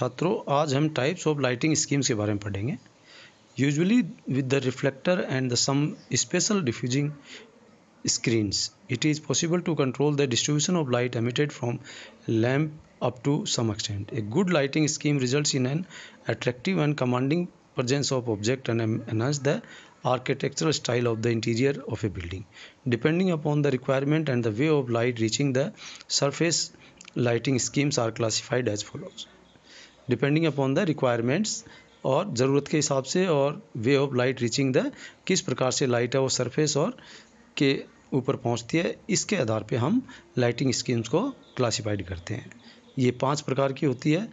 छात्रों आज हम टाइप्स ऑफ लाइटिंग स्कीम्स के बारे में पढ़ेंगे usually with the reflector and the some special diffusing screens it is possible to control the distribution of light emitted from lamp up to some extent a good lighting scheme result in an attractive and commanding presence of object and enhance the architectural style of the interior of a building depending upon the requirement and the way of light reaching the surface lighting schemes are classified as follows depending upon the requirements और ज़रूरत के हिसाब से और way of light reaching the किस प्रकार से light है वो सरफेस और के ऊपर पहुंचती है इसके आधार पे हम लाइटिंग स्कीम्स को क्लासिफाइड करते हैं ये पांच प्रकार की होती है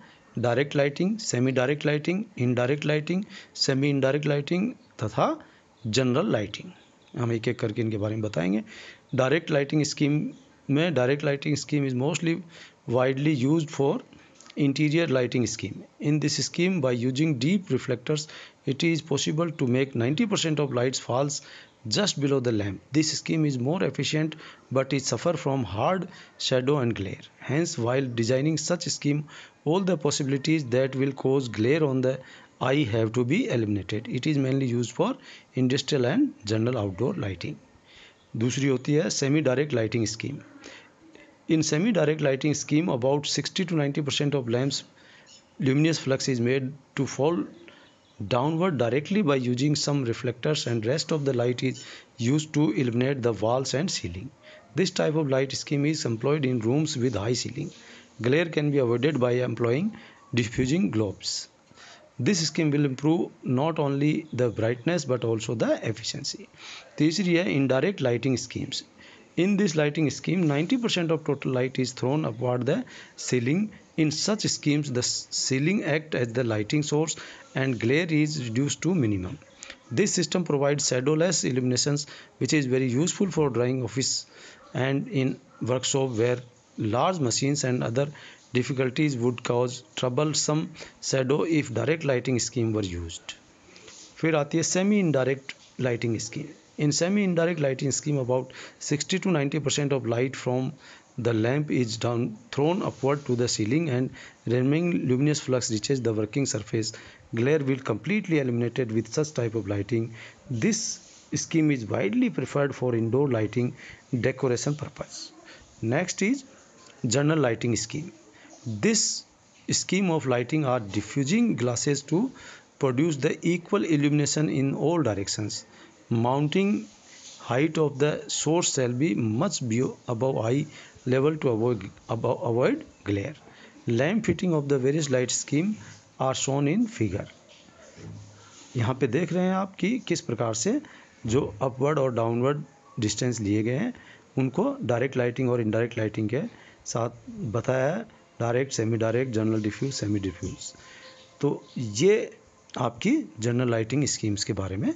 direct lighting semi direct lighting indirect lighting semi indirect lighting तथा जनरल लाइटिंग हम एक एक करके इनके बारे में बताएंगे डायरेक्ट लाइटिंग स्कीम में direct lighting scheme is mostly widely use for interior lighting scheme. In this scheme, by using deep reflectors, it is possible to make 90% of lights falls just below the lamp. This scheme is more efficient but it suffers from hard shadow and glare. Hence, while designing such scheme, all the possibilities that will cause glare on the eye have to be eliminated. It is mainly used for industrial and general outdoor lighting. दूसरी होती है semi direct lighting scheme In semi-direct lighting scheme, about 60 to 90% of lamps luminous flux is made to fall downward directly by using some reflectors and rest of the light is used to illuminate the walls and ceiling. This type of light scheme is employed in rooms with high ceiling. Glare can be avoided by employing diffusing globes. This scheme will improve not only the brightness but also the efficiency. These are indirect lighting schemes. In this lighting scheme, 90% of total light is thrown upward the ceiling. In such schemes, the ceiling acts as the lighting source and glare is reduced to minimum. This system provides shadowless illuminations which is very useful for drawing office and in workshop where large machines and other difficulties would cause troublesome shadow if direct lighting scheme were used. फिर आती है semi indirect lighting scheme in semi-indirect lighting scheme about 60 to 90 percent of light from the lamp is down, thrown upward to the ceiling and remaining luminous flux reaches the working surface glare will completely eliminated with such type of lighting this scheme is widely preferred for indoor lighting decoration purpose next is general lighting scheme this scheme of lighting are diffusing glasses to produce the equal illumination in all directions mounting height of the source shall be much above eye level to avoid, above, avoid glare. lamp fitting of the various light scheme are shown in figure यहाँ पे देख रहे हैं आप कि किस प्रकार से जो अपवर्ड और डाउनवर्ड डिस्टेंस लिए गए हैं उनको डायरेक्ट लाइटिंग और इनडायरेक्ट लाइटिंग के साथ बताया है direct semi direct general diffuse semi diffuse तो ये आपकी जनरल लाइटिंग स्कीम्स के बारे में